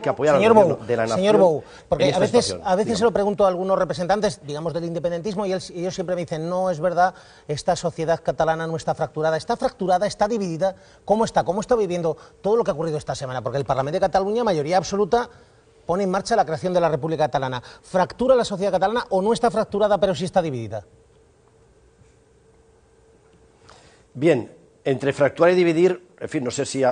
que apoyar señor Bou, Señor Bou, porque a veces, a veces se lo pregunto a algunos representantes, digamos, del independentismo, y, y ellos siempre me dicen, no, es verdad, esta sociedad catalana no está fracturada. Está fracturada, está dividida. ¿Cómo está? ¿Cómo está viviendo todo lo que ha ocurrido esta semana? Porque el Parlamento de Cataluña, mayoría absoluta, pone en marcha la creación de la República Catalana. ¿Fractura la sociedad catalana o no está fracturada, pero sí está dividida? Bien, entre fracturar y dividir en fin, no sé si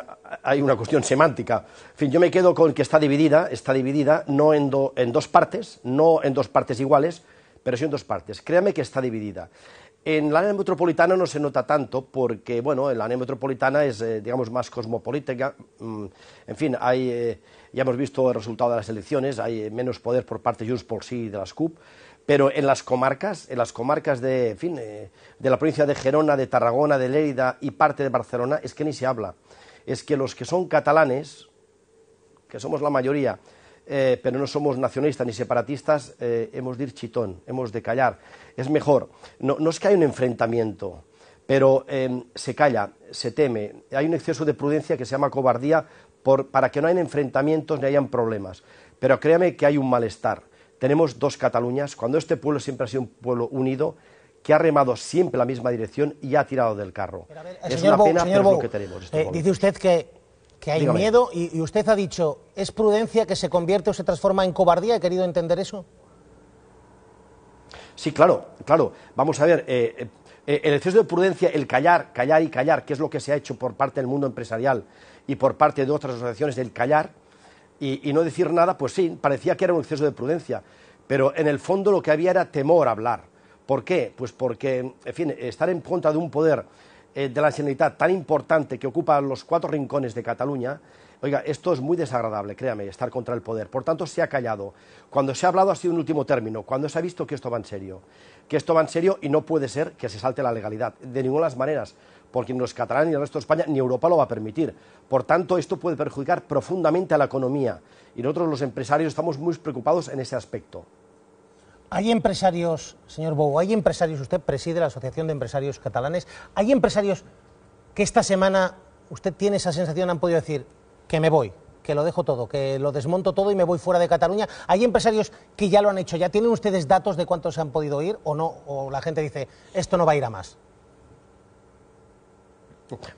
hay una cuestión semántica. En fin, yo me quedo con que está dividida, está dividida no en, en dos partes, no en dos partes iguales, pero sí en dos partes. Créame que está dividida. En la área metropolitana no se nota tanto porque, bueno, en la área metropolitana es, eh, digamos, más cosmopolítica. Mm, en fin, hay, eh, ya hemos visto el resultado de las elecciones, hay menos poder por parte de Junts por sí y de las CUP, pero en las comarcas, en las comarcas de, fin, eh, de la provincia de Gerona, de Tarragona, de Lérida y parte de Barcelona, es que ni se habla. Es que los que son catalanes, que somos la mayoría, eh, pero no somos nacionalistas ni separatistas, eh, hemos de ir chitón, hemos de callar. Es mejor. No, es que haya un enfrentamiento, pero em, se calla, se teme. Hay un exceso de prudencia que se llama cobardía para que no haya enfrentamientos ni hayan problemas. Pero créame que hay un malestar tenemos dos Cataluñas, cuando este pueblo siempre ha sido un pueblo unido, que ha remado siempre la misma dirección y ha tirado del carro. es una pena, pero dice usted que, que hay miedo y, usted ha dicho, ¿es prudencia que se convierte o se transforma en cobardía? ¿He querido entender eso? Sí, claro, claro. Vamos a ver, eh, eh, eh, el exceso de prudencia, el callar, callar y callar, que es lo que se ha hecho por parte del mundo empresarial y por parte de otras asociaciones, del callar, y, no decir nada, pues sí, parecía que era un exceso de prudencia, pero en el fondo lo que había era temor a hablar. ¿Por qué? Pues porque, en fin, estar en contra de un poder eh, de la Generalitat tan importante que ocupa los cuatro rincones de Cataluña, oiga, esto es muy desagradable, créame, estar contra el poder. Por tanto, se ha callado. Cuando se ha hablado ha sido un último término, cuando se ha visto que esto va en serio, que esto va en serio y no puede ser que se salte la legalidad, de ninguna manera. las maneras porque ni los catalanes ni el resto de España ni Europa lo va a permitir. Por tanto, esto puede perjudicar profundamente a la economía y nosotros los empresarios estamos muy preocupados en ese aspecto. Hay empresarios, señor Bou, hay empresarios, usted preside la Asociación de Empresarios Catalanes, hay empresarios que esta semana usted tiene esa sensación, han podido decir que me voy, que lo dejo todo, que lo desmonto todo y me voy fuera de Cataluña. Hay empresarios que ya lo han hecho, ¿ya tienen ustedes datos de cuántos han podido ir o no? ¿O la gente dice, esto no va a ir a más?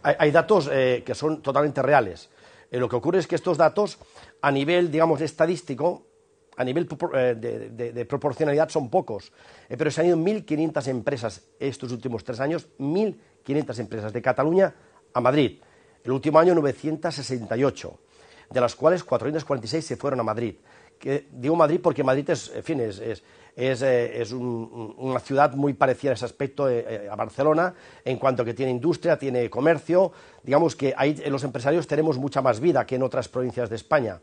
Hay, datos eh, que son totalmente reales. Eh, lo que ocurre es que estos datos, a nivel, digamos, estadístico, a nivel eh, de, proporcionalidad son pocos, eh, pero se han ido 1.500 empresas estos últimos tres años, 1.500 empresas de Cataluña a Madrid. El último año 968, de las cuales 446 se fueron a Madrid digo Madrid porque Madrid es, en fin, es, es, eh, una ciudad muy parecida a ese aspecto eh, eh, a Barcelona, en cuanto que tiene industria, tiene comercio, digamos que ahí los empresarios tenemos mucha más vida que en otras provincias de España.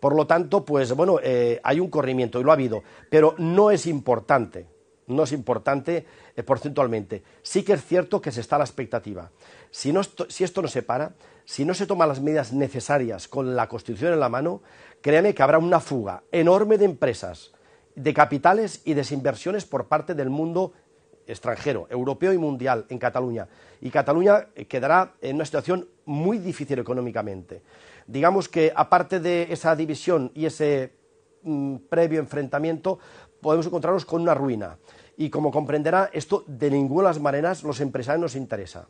Por lo tanto, pues bueno, hay un corrimiento y lo ha habido, pero no es importante no es importante eh, porcentualmente. Sí que es cierto que se está la expectativa. Si, si esto no se para, si no se toman las medidas necesarias con la Constitución en la mano, créame que habrá una fuga enorme de empresas, de capitales y de desinversiones por parte del mundo extranjero, europeo y mundial en Cataluña. Y Cataluña eh, quedará en una situación muy difícil económicamente. Digamos que aparte de esa división y ese previo enfrentamiento, podemos encontrarnos con una ruina. Y como comprenderá, esto de ninguna de las maneras los empresarios nos interesa.